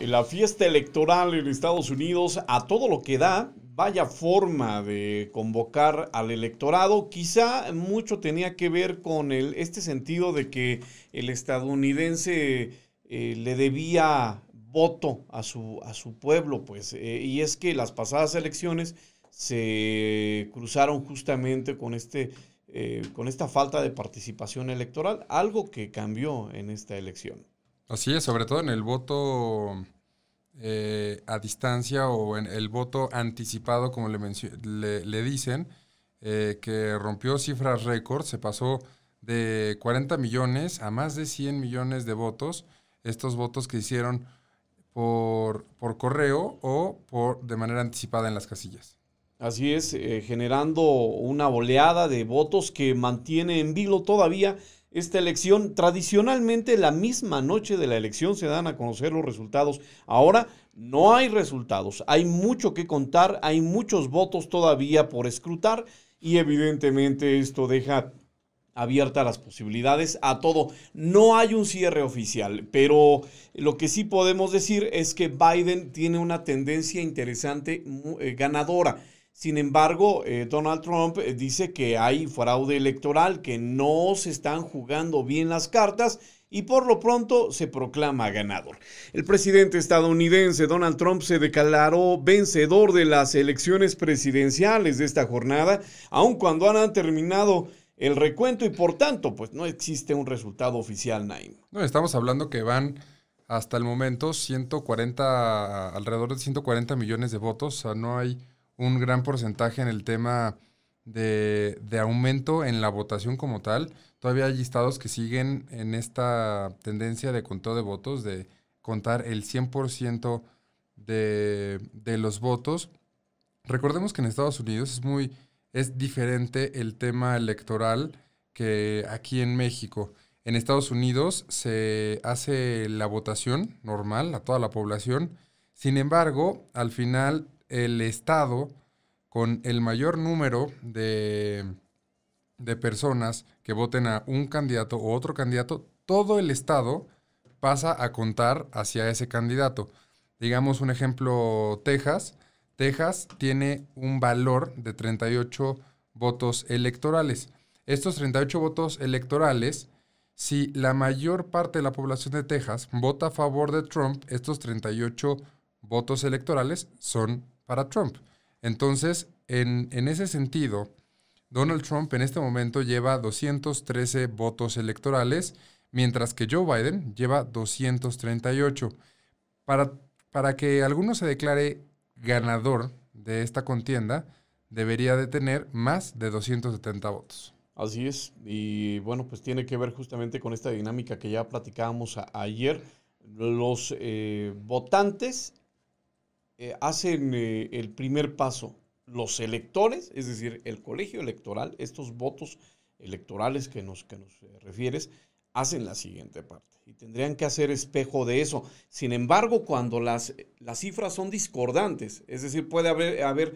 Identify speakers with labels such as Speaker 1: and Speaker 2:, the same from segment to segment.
Speaker 1: la fiesta electoral en Estados Unidos a todo lo que da, vaya forma de convocar al electorado, quizá mucho tenía que ver con este sentido de que el estadounidense eh, le debía voto a su, pueblo, pues, eh, y es que las pasadas elecciones se cruzaron justamente con este... Eh, con esta falta de participación electoral, algo que cambió
Speaker 2: en esta elección. Así es, sobre todo en el voto eh, a distancia o en el voto anticipado, como le, le, le dicen, eh, que rompió cifras récord, se pasó de 40 millones a más de 100 millones de votos, estos votos que hicieron por, por correo o por, de manera anticipada en las casillas.
Speaker 1: Así es, eh,
Speaker 2: generando una
Speaker 1: oleada de votos que mantiene en vilo todavía esta elección. Tradicionalmente la misma noche de la elección se dan a conocer los resultados. Ahora no hay resultados, hay mucho que contar, hay muchos votos todavía por escrutar y evidentemente esto deja abiertas las posibilidades a todo. No hay un cierre oficial, pero lo que sí podemos decir es que Biden tiene una tendencia interesante eh, ganadora sin embargo, eh, Donald Trump eh, dice que hay fraude electoral, que no se están jugando bien las cartas y por lo pronto se proclama ganador. El presidente estadounidense Donald Trump se declaró vencedor de las elecciones presidenciales de esta jornada, aun cuando han terminado el recuento y por tanto, pues no existe un resultado oficial,
Speaker 2: Naim. No, estamos hablando que van hasta el momento 140, alrededor de 140 millones de votos, o sea, no hay un gran porcentaje en el tema de, aumento en la votación como tal. Todavía hay estados que siguen en esta tendencia de conteo de votos, de contar el 100% de, de los votos. Recordemos que en Estados Unidos es muy es diferente el tema electoral que aquí en México. En Estados Unidos se hace la votación normal a toda la población. Sin embargo, al final el estado con el mayor número de, personas que voten a un candidato o otro candidato, todo el estado pasa a contar hacia ese candidato. Digamos un ejemplo, Texas. Texas tiene un valor de 38 votos electorales. Estos 38 votos electorales, si la mayor parte de la población de Texas vota a favor de Trump, estos 38 votos electorales son para Trump. Entonces, en, ese sentido, Donald Trump en este momento lleva 213 votos electorales, mientras que Joe Biden lleva 238. Para, para que alguno se declare ganador de esta contienda, debería de tener más de 270 votos. Así es, y bueno, pues tiene que ver justamente con esta dinámica que
Speaker 1: ya platicábamos ayer. Los eh, votantes eh, hacen eh, el primer paso los electores, es decir, el colegio electoral, estos votos electorales que nos, que nos eh, refieres, hacen la siguiente parte y tendrían que hacer espejo de eso. Sin embargo, cuando las, las cifras son discordantes, es decir, puede haber, haber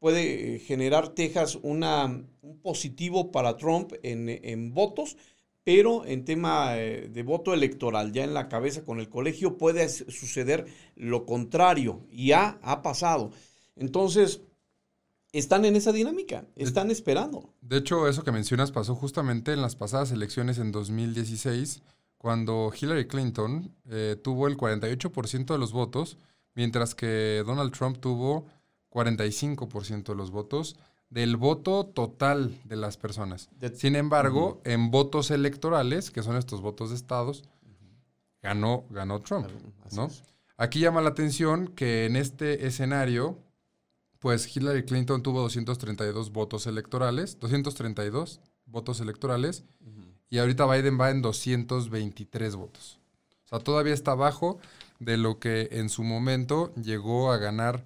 Speaker 1: puede generar Texas una, un positivo para Trump en, en votos, pero en tema eh, de voto electoral, ya en la cabeza con el colegio, puede suceder lo contrario. Y ha, ha pasado. Entonces, están en esa dinámica, están esperando.
Speaker 2: De hecho, eso que mencionas pasó justamente en las pasadas elecciones en 2016, cuando Hillary Clinton eh, tuvo el 48% de los votos, mientras que Donald Trump tuvo 45% de los votos del voto total de las personas. Sin embargo, en votos electorales, que son estos votos de estados, ganó, ganó Trump. ¿no? Aquí llama la atención que en este escenario, pues Hillary Clinton tuvo 232 votos electorales, 232 votos electorales, y ahorita Biden va en 223 votos. O sea, todavía está abajo de lo que en su momento llegó a ganar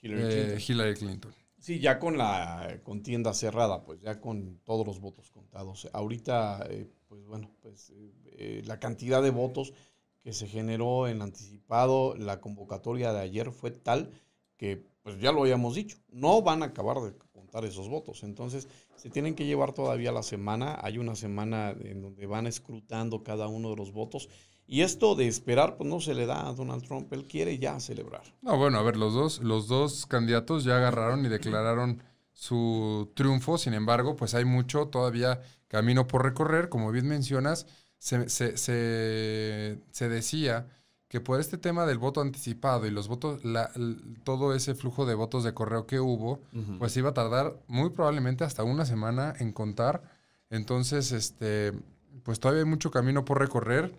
Speaker 2: Hillary eh, Clinton.
Speaker 1: Sí, ya con la contienda cerrada, pues ya con todos los votos contados. Ahorita, eh, pues bueno, pues eh, eh, la cantidad de votos que se generó en anticipado, la convocatoria de ayer fue tal que, pues ya lo habíamos dicho, no van a acabar de contar esos votos. Entonces, se tienen que llevar todavía la semana. Hay una semana en donde van escrutando cada uno de los votos y esto de esperar, pues no se le da a Donald Trump. Él quiere ya celebrar.
Speaker 2: No, bueno, a ver, los dos, los dos candidatos ya agarraron y declararon su triunfo. Sin embargo, pues hay mucho todavía camino por recorrer. Como bien mencionas, se, se, decía que por este tema del voto anticipado y los votos, la, todo ese flujo de votos de correo que hubo, pues iba a tardar muy probablemente hasta una semana en contar. Entonces, este, pues todavía hay mucho camino por recorrer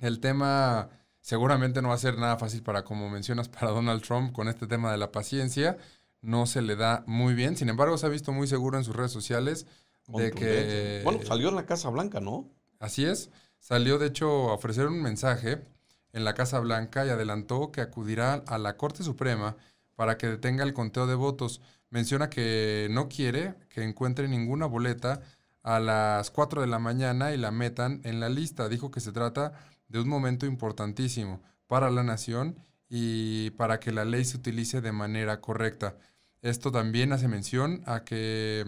Speaker 2: el tema seguramente no va a ser nada fácil para, como mencionas, para Donald Trump con este tema de la paciencia. No se le da muy bien. Sin embargo, se ha visto muy seguro en sus redes sociales de que... Bueno, salió en la Casa Blanca, ¿no? Así es. Salió, de hecho, a ofrecer un mensaje en la Casa Blanca y adelantó que acudirá a la Corte Suprema para que detenga el conteo de votos. Menciona que no quiere que encuentre ninguna boleta a las 4 de la mañana y la metan en la lista. Dijo que se trata de un momento importantísimo para la nación y para que la ley se utilice de manera correcta. Esto también hace mención a que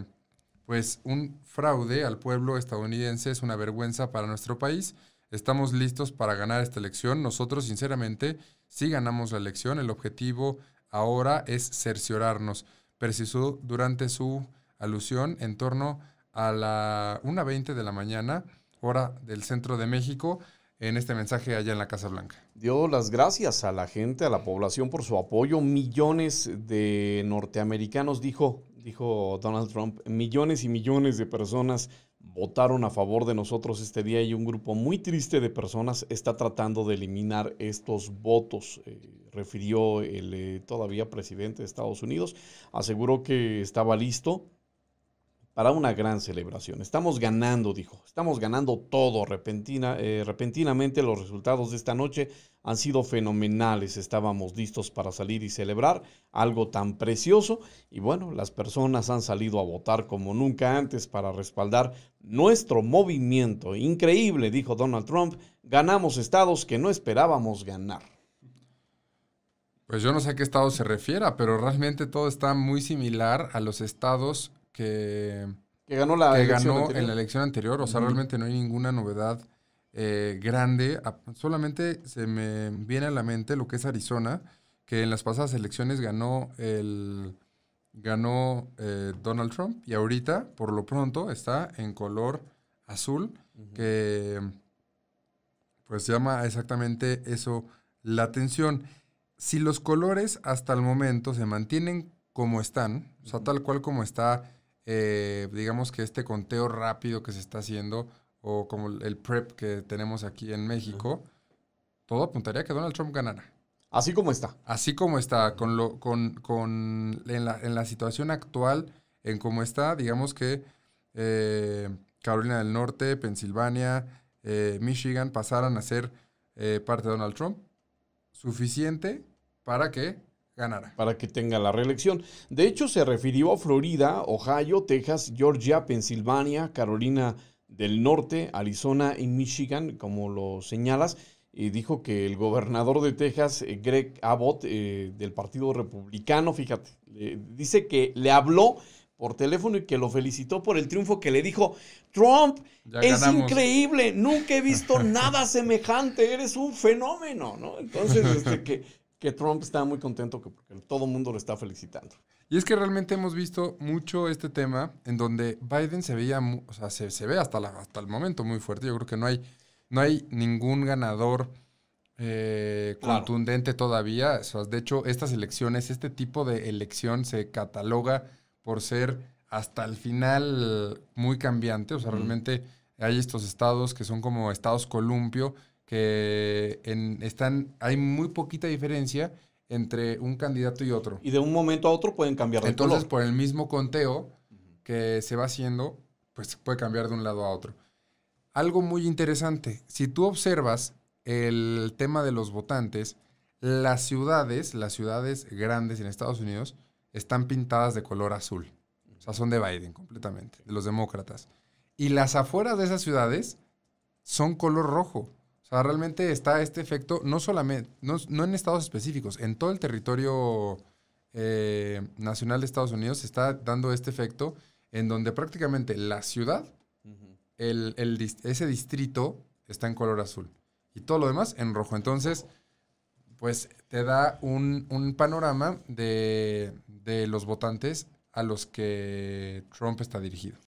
Speaker 2: pues un fraude al pueblo estadounidense es una vergüenza para nuestro país. Estamos listos para ganar esta elección. Nosotros, sinceramente, sí ganamos la elección, el objetivo ahora es cerciorarnos. Precisó durante su alusión en torno a la 1.20 de la mañana, hora del centro de México, en este mensaje allá en la Casa Blanca.
Speaker 1: Dio las gracias a la gente, a la población por su apoyo. Millones de norteamericanos, dijo, dijo Donald Trump, millones y millones de personas votaron a favor de nosotros este día y un grupo muy triste de personas está tratando de eliminar estos votos, eh, refirió el eh, todavía presidente de Estados Unidos. Aseguró que estaba listo para una gran celebración. Estamos ganando, dijo. Estamos ganando todo. Repentina, eh, repentinamente los resultados de esta noche han sido fenomenales. Estábamos listos para salir y celebrar algo tan precioso. Y bueno, las personas han salido a votar como nunca antes para respaldar nuestro movimiento. Increíble, dijo Donald Trump.
Speaker 2: Ganamos estados que no esperábamos ganar. Pues yo no sé a qué estado se refiera, pero realmente todo está muy similar a los estados que, ganó, la, ganó en la elección anterior. O sea, realmente no hay ninguna novedad eh, grande. Solamente se me viene a la mente lo que es Arizona, que en las pasadas elecciones ganó el ganó eh, Donald Trump y ahorita, por lo pronto, está en color azul, que pues llama exactamente eso la atención. Si los colores hasta el momento se mantienen como están, o sea, tal cual como está eh, digamos que este conteo rápido que se está haciendo, o como el prep que tenemos aquí en México, todo apuntaría a que Donald Trump ganara. Así como está. Así como está, con lo, con, con, en, la, situación actual, en cómo está, digamos que eh, Carolina del Norte, Pensilvania, eh, Michigan pasaran a ser parte de Donald Trump, suficiente para que ganara. Para que tenga la reelección. De hecho, se refirió a Florida, Ohio, Texas,
Speaker 1: Georgia, Pensilvania, Carolina del Norte, Arizona y Michigan, como lo señalas. Y dijo que el gobernador de Texas, eh, Greg Abbott, eh, del Partido Republicano, fíjate, dice que le habló por teléfono y que lo felicitó por el triunfo que le dijo, Trump, es increíble, nunca he visto nada semejante, eres un fenómeno, ¿no? Entonces, este, que que Trump está muy contento porque todo el mundo lo está felicitando.
Speaker 2: Y es que realmente hemos visto mucho este tema en donde Biden se veía, se, ve hasta, hasta el momento muy fuerte. Yo creo que no hay, no hay ningún ganador eh, contundente todavía. O sea, de hecho, estas elecciones, este tipo de elección se cataloga por ser hasta el final muy cambiante. O sea, realmente hay estos estados que son como estados columpio que están, hay muy poquita diferencia entre un candidato y otro. Y de un momento a otro pueden cambiar de Entonces, por el mismo conteo que se va haciendo, pues puede cambiar de un lado a otro. Algo muy interesante, si tú observas el tema de los votantes, las ciudades, las ciudades grandes en Estados Unidos, están pintadas de color azul. O sea, son de Biden completamente, de los demócratas. Y las afueras de esas ciudades son color rojo. O sea, realmente está este efecto, no solamente, no, en estados específicos, en todo el territorio eh, nacional de Estados Unidos se está dando este efecto en donde prácticamente la ciudad, el, ese distrito está en color azul y todo lo demás en rojo. Entonces, pues te da un, un panorama de, de los votantes a los que Trump está dirigido.